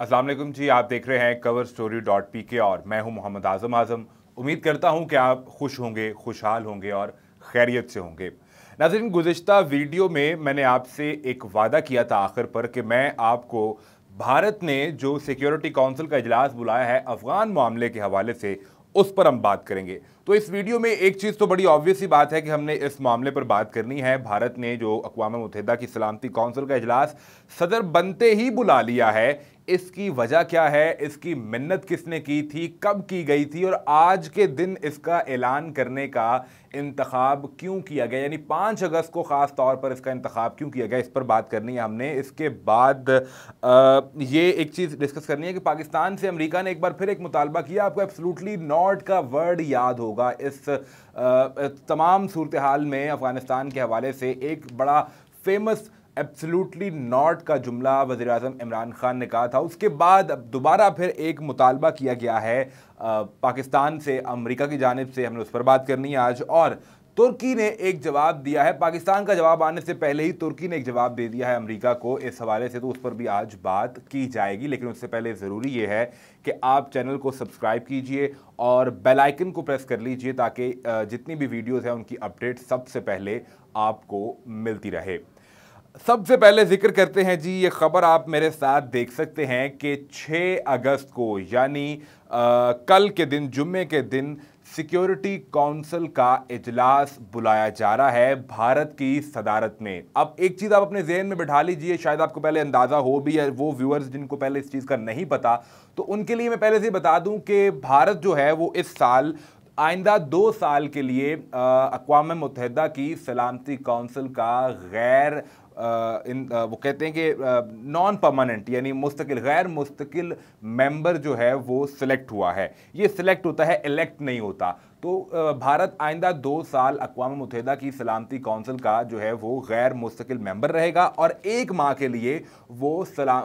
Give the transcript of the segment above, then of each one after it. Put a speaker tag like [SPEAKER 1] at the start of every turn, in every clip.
[SPEAKER 1] असलम जी आप देख रहे हैं कवर स्टोरी डॉट पी के और मैं हूं मोहम्मद आजम आजम उम्मीद करता हूं कि आप खुश होंगे खुशहाल होंगे और खैरियत से होंगे नाजरन गुज्त वीडियो में मैंने आपसे एक वादा किया था आखिर पर कि मैं आपको भारत ने जो सिक्योरिटी काउंसिल का अजलास बुलाया है अफ़गान मामले के हवाले से उस पर हम बात करेंगे तो इस वीडियो में एक चीज़ तो बड़ी ऑब्वियस ही बात है कि हमने इस मामले पर बात करनी है भारत ने जो अकवा मुतहदा की सलामती काउंसिल का अजलास सदर बनते ही बुला लिया है इसकी वजह क्या है इसकी मिन्नत किसने की थी कब की गई थी और आज के दिन इसका ऐलान करने का इंतखब क्यों किया गया यानी पाँच अगस्त को ख़ास तौर पर इसका इंतखब क्यों किया गया इस पर बात करनी है हमने इसके बाद आ, ये एक चीज़ डिस्कस करनी है कि पाकिस्तान से अमेरिका ने एक बार फिर एक मुतालबा किया आपको एब्सोलूटली नॉट का वर्ड याद होगा इस आ, तमाम सूरत हाल में अफ़गानिस्तान के हवाले से एक बड़ा फेमस एब्सलूटली नॉट का जुमला वजी अजम इमरान खान ने कहा था उसके बाद अब दोबारा फिर एक मुतालबा किया गया है आ, पाकिस्तान से अमेरिका की जानब से हमने उस पर बात करनी है आज और तुर्की ने एक जवाब दिया है पाकिस्तान का जवाब आने से पहले ही तुर्की ने एक जवाब दे दिया है अमेरिका को इस हवाले से तो उस पर भी आज बात की जाएगी लेकिन उससे पहले ज़रूरी ये है कि आप चैनल को सब्सक्राइब कीजिए और बेल आइकन को प्रेस कर लीजिए ताकि जितनी भी वीडियोस हैं उनकी अपडेट सबसे पहले आपको मिलती रहे सबसे पहले जिक्र करते हैं जी ये खबर आप मेरे साथ देख सकते हैं कि 6 अगस्त को यानी कल के दिन जुम्मे के दिन सिक्योरिटी काउंसिल का इजलास बुलाया जा रहा है भारत की सदारत में अब एक चीज़ आप अपने जहन में बिठा लीजिए शायद आपको पहले अंदाज़ा हो भी या वो व्यूअर्स जिनको पहले इस चीज़ का नहीं पता तो उनके लिए मैं पहले से बता दूं कि भारत जो है वो इस साल आइंदा दो साल के लिए अकवा मुतहदा की सलामती कौंसिल का गैर आ, इन आ, वो कहते हैं कि नॉन परमानेंट यानी मुस्तकिल गैर मुस्तकिल मेंबर जो है वो सिलेक्ट हुआ है ये सिलेक्ट होता है इलेक्ट नहीं होता तो भारत आइंदा दो साल अकवा मुतहदा की सलामती कौंसिल का जो है वो गैर मुस्तकिल मेंबर रहेगा और एक माह के लिए वो सलाम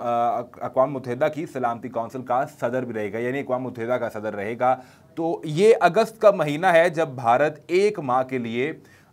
[SPEAKER 1] अकवा मुतहदा की सलामती कौंसिल का सदर भी रहेगा यानी अकवा मुतहदा का सदर रहेगा तो ये अगस्त का महीना है जब भारत एक माह के लिए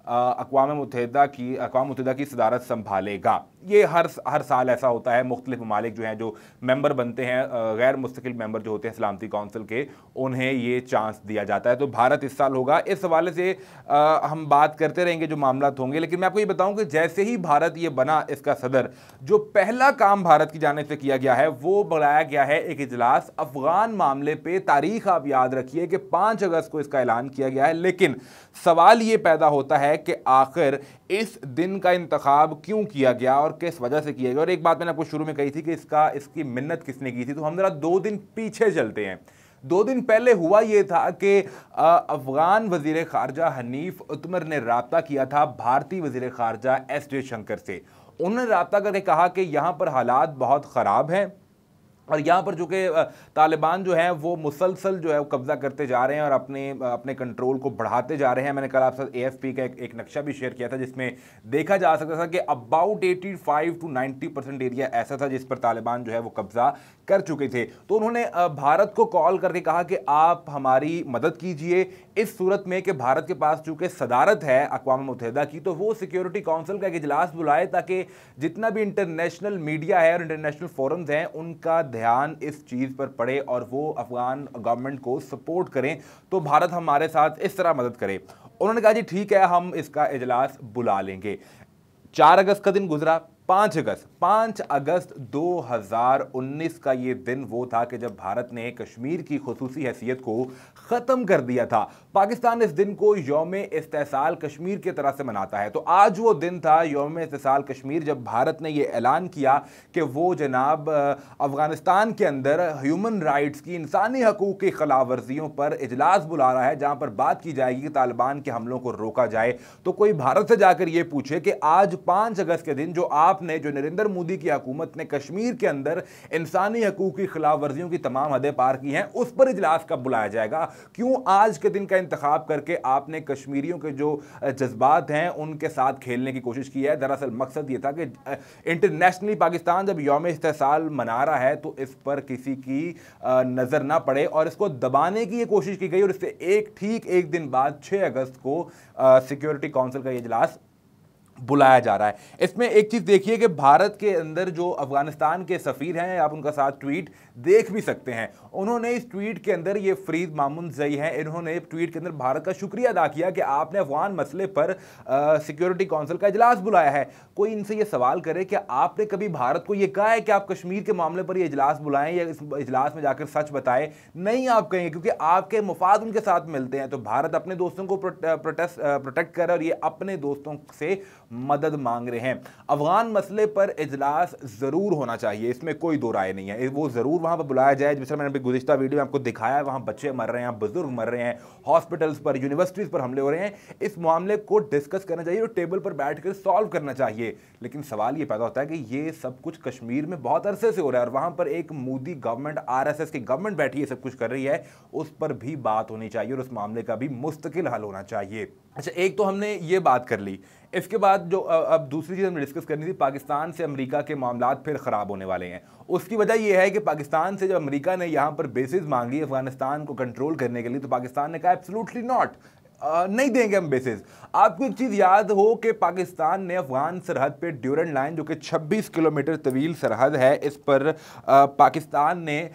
[SPEAKER 1] अकवा मुतहदा की अकवा मुतहदा की सदारत संभालेगा ये हर हर साल ऐसा होता है मुख्तलिफ ममालिक जो हैं जो मेंबर बनते हैं गैर मुस्तकिल मेंबर जो होते हैं सलामती काउंसिल के उन्हें ये चांस दिया जाता है तो भारत इस साल होगा इस हवाले से आ, हम बात करते रहेंगे जो मामला होंगे लेकिन मैं आपको ये बताऊं कि जैसे ही भारत ये बना इसका सदर जो पहला काम भारत की जाने से किया गया है वो बुलाया गया है एक इजलास अफगान मामले पर तारीख आप याद रखिए कि पाँच अगस्त को इसका ऐलान किया गया है लेकिन सवाल ये पैदा होता है कि आखिर इस दिन का इंतखब क्यों किया गया और किस वजह से किया गया और एक बात मैंने आपको शुरू में कही थी कि इसका इसकी मिन्नत किसने की थी तो हम ज़रा दो दिन पीछे चलते हैं दो दिन पहले हुआ ये था कि अफगान वजीर खारजा हनीफ उतमर ने रबता किया था भारतीय वजीर खारजा एस जयशंकर से उन्होंने रबता करके कहा कि यहाँ पर हालात बहुत ख़राब हैं और यहाँ पर जो कि तालिबान जो है वो मुसलसल जो है वो कब्ज़ा करते जा रहे हैं और अपने अपने कंट्रोल को बढ़ाते जा रहे हैं मैंने कल आप एफ़ पी का एक, एक नक्शा भी शेयर किया था जिसमें देखा जा सकता था कि अबाउट 85 टू 90 परसेंट एरिया ऐसा था जिस पर तालिबान जो है वो कब्ज़ा कर चुके थे तो उन्होंने भारत को कॉल करके कहा कि आप हमारी मदद कीजिए इस सूरत में कि भारत के पास चूँकि सदारत है अकवा मुतहदा की तो वो सिक्योरिटी काउंसिल का एक इजलास बुलाए ताकि जितना भी इंटरनेशनल मीडिया है और इंटरनेशनल फोरम्स हैं उनका ध्यान इस चीज़ पर पड़े और वो अफगान गवर्नमेंट को सपोर्ट करें तो भारत हमारे साथ इस तरह मदद करे उन्होंने कहा जी ठीक है हम इसका इजलास बुला लेंगे चार अगस्त का दिन गुजरा पाँच अगस्त पाँच अगस्त 2019 का ये दिन वो था कि जब भारत ने कश्मीर की खसूसी हैसियत को ख़त्म कर दिया था पाकिस्तान इस दिन को योम इस्तेसाल कश्मीर की तरह से मनाता है तो आज वो दिन था योम इस्तेसाल कश्मीर जब भारत ने ये ऐलान किया कि वो जनाब अफ़गानिस्तान के अंदर ह्यूमन राइट्स की इंसानी हकूक़ की खिलाफ वर्जियों पर इजलास बुला रहा है जहाँ पर बात की जाएगी कि तालिबान के हमलों को रोका जाए तो कोई भारत से जाकर ये पूछे कि आज पाँच अगस्त के दिन जो आप आपने जो नरेंद्र मोदी की हकूमत ने कश्मीर के अंदर इंसानी हकूक की खिलाफ वर्जियों की तमाम हदें पार की हैं उस पर इजलास कब बुलाया जाएगा क्यों आज के दिन का इंतखा करके आपने कश्मीरियों के जो जज्बात हैं उनके साथ खेलने की कोशिश की है दरअसल मकसद ये था कि इंटरनेशनली पाकिस्तान जब योम इस्तेसाल मना रहा है तो इस पर किसी की नज़र ना पड़े और इसको दबाने की ये कोशिश की गई और इससे एक ठीक एक दिन बाद 6 अगस्त को सिक्योरिटी काउंसिल का ये इजलास बुलाया जा रहा है इसमें एक चीज़ देखिए कि भारत के अंदर जो अफगानिस्तान के सफ़ीर हैं आप उनका साथ ट्वीट देख भी सकते हैं उन्होंने इस ट्वीट के अंदर ये फरीद मामून जई हैं इन्होंने ट्वीट के अंदर भारत का शुक्रिया अदा किया कि आपने अफगान मसले पर सिक्योरिटी काउंसिल का इजलास बुलाया है कोई इनसे ये सवाल करे कि आपने कभी भारत को ये कहा है कि आप कश्मीर के मामले पर यह इजलास बुलाएं या इस इजलास में जाकर सच बताएं नहीं आप कहेंगे क्योंकि आपके मुफाद उनके साथ मिलते हैं तो भारत अपने दोस्तों को प्रोटेस्ट प्रोटेक्ट कर और ये अपने दोस्तों से मदद मांग रहे हैं अफगान मसले पर इजलास ज़रूर होना चाहिए इसमें कोई दो राय नहीं है वो ज़रूर वहां पर बुलाया जाए जिसमें मैंने गुजशत वीडियो में आपको दिखाया है वहां बच्चे मर रहे हैं बुजुर्ग मर रहे हैं हॉस्पिटल्स पर यूनिवर्सिटीज़ पर हमले हो रहे हैं इस मामले को डिस्कस करना चाहिए और टेबल पर बैठ कर सॉल्व करना चाहिए लेकिन सवाल यह पैदा होता है कि ये सब कुछ कश्मीर में बहुत अरसे से हो रहा है और वहां पर एक मोदी गवर्नमेंट आरएसएस की गवर्नमेंट बैठी है सब कुछ कर रही है उस पर भी बात होनी चाहिए और उस मामले का भी मुस्तकिल हल होना चाहिए अच्छा एक तो हमने ये बात कर ली इसके बाद जो अब दूसरी चीज़ हमने डिस्कस करनी थी पाकिस्तान से अमेरिका के मामला फिर ख़राब होने वाले हैं उसकी वजह यह है कि पाकिस्तान से जब अमेरिका ने यहाँ पर बेसिस मांगी अफगानिस्तान को कंट्रोल करने के लिए तो पाकिस्तान ने कहा एब्सोल्युटली नॉट नहीं देंगे हम बेसिस आपको एक चीज़ याद हो कि पाकिस्तान ने अफगान सरहद पे ड्यूरेंट लाइन जो कि 26 किलोमीटर तवील सरहद है इस पर आ, पाकिस्तान ने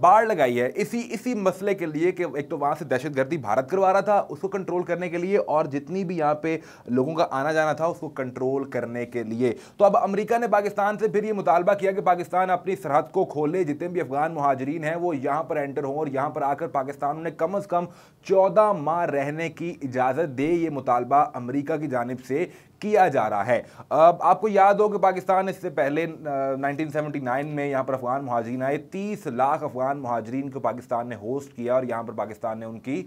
[SPEAKER 1] बाढ़ लगाई है इसी इसी मसले के लिए कि एक तो वहाँ से दहशतगर्दी भारत करवा रहा था उसको कंट्रोल करने के लिए और जितनी भी यहाँ पे लोगों का आना जाना था उसको कंट्रोल करने के लिए तो अब अमरीका ने पाकिस्तान से फिर ये मुतालबा किया कि पाकिस्तान अपनी सरहद को खोले जितने भी अफगान महाजरीन हैं वो यहाँ पर एंटर हों और यहाँ पर आकर पाकिस्तान ने कम अज़ कम चौदह माह रहने की इजाज़त दे ये मुतालबा अमरीका की जानब से किया जा रहा है अब आपको याद हो कि पाकिस्तान इससे पहले 1979 में यहाँ पर अफगान महाजरीन आए 30 लाख अफगान महाजरीन को पाकिस्तान ने होस्ट किया और यहाँ पर पाकिस्तान ने उनकी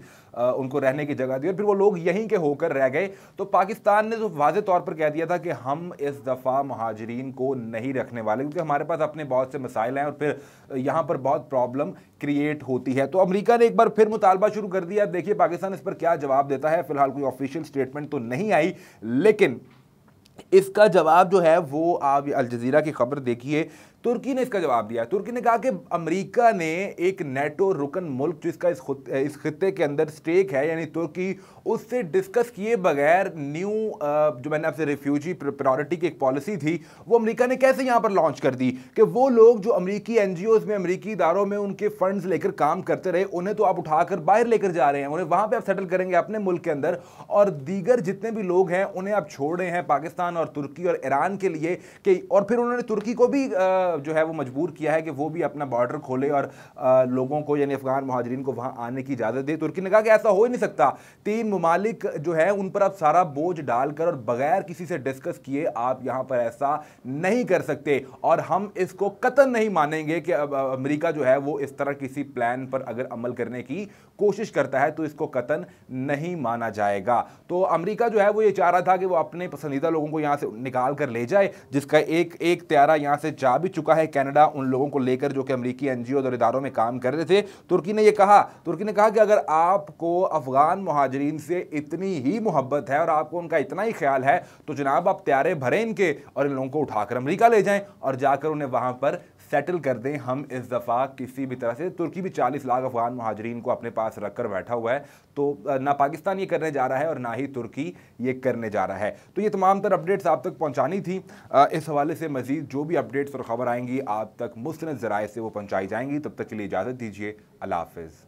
[SPEAKER 1] उनको रहने की जगह दी और फिर वो लोग यहीं के होकर रह गए तो पाकिस्तान ने तो वाजे तौर पर कह दिया था कि हम इस दफ़ा महाजरीन को नहीं रखने वाले क्योंकि हमारे पास अपने बहुत से मसाइल हैं और फिर यहाँ पर बहुत प्रॉब्लम क्रिएट होती है तो अमरीका ने एक बार फिर मुतालबा शुरू कर दिया देखिए पाकिस्तान इस पर क्या जवाब देता है फिलहाल कोई ऑफिशियल स्टेटमेंट तो नहीं आई लेकिन इसका जवाब जो है वो आप अलज़ीरा की खबर देखिए तुर्की ने इसका जवाब दिया तुर्की ने कहा कि अमेरिका ने एक नेटो रुकन मुल्क जो इसका इस इस खत्े के अंदर स्टेक है यानी तुर्की उससे डिस्कस किए बगैर न्यू जो मैंने आपसे रिफ्यूजी प्रायोरिटी की एक पॉलिसी थी वो अमेरिका ने कैसे यहाँ पर लॉन्च कर दी कि वो लोग जो अमरीकी एन में अमरीकी इदारों में उनके फंड लेकर काम करते रहे उन्हें तो आप उठाकर बाहर लेकर जा रहे हैं उन्हें वहाँ पर आप सेटल करेंगे अपने मुल्क के अंदर और दीगर जितने भी लोग हैं उन्हें आप छोड़ रहे हैं पाकिस्तान और तुर्की और ईरान के लिए कि और फिर उन्होंने तुर्की को भी जो है वो मजबूर किया है कि वो भी अपना बॉर्डर खोले और आ, लोगों को यानी अफगान महाजरीन को वहाँ आने की इजाज़त दे तुर्की ने कहा कि ऐसा हो ही नहीं सकता तीन ममालिक जो है उन पर आप सारा बोझ डालकर और बगैर किसी से डिस्कस किए आप यहाँ पर ऐसा नहीं कर सकते और हम इसको कतन नहीं मानेंगे कि अमरीका जो है वो इस तरह किसी प्लान पर अगर अमल करने की कोशिश करता है तो इसको कतन नहीं माना जाएगा तो अमरीका जो है वो ये चाह रहा था कि वो अपने पसंदीदा लोगों को यहाँ से निकाल कर ले जाए जिसका एक एक त्यारा यहाँ से जा भी चुका है कनाडा उन लोगों को लेकर जो कि अमरीकी एनजीओ और इदारों में काम कर रहे थे तुर्की ने यह कहा तुर्की ने कहा कि अगर आपको अफगान महाजरीन से इतनी ही मोहब्बत है और आपको उनका इतना ही ख्याल है तो जनाब आप प्यारे भरें इनके और इन लोगों को उठाकर अमरीका ले जाएं और जाकर उन्हें वहां पर सेटल कर दें हम इस दफ़ा किसी भी तरह से तुर्की भी चालीस लाख अफगान महाजरीन को अपने पास रख कर बैठा हुआ है तो ना पाकिस्तान ये करने जा रहा है और ना ही तुर्की ये करने जा रहा है तो ये तमाम तर अपडेट्स आप तक पहुँचानी थी इस हवाले से मज़ीद जो भी अपडेट्स और ख़बर आएंगी आप तक मुस्त ज़राए से वो पहुँचाई जाएंगी तब तक के लिए इजाज़त दीजिए अल्लाह हाफिज़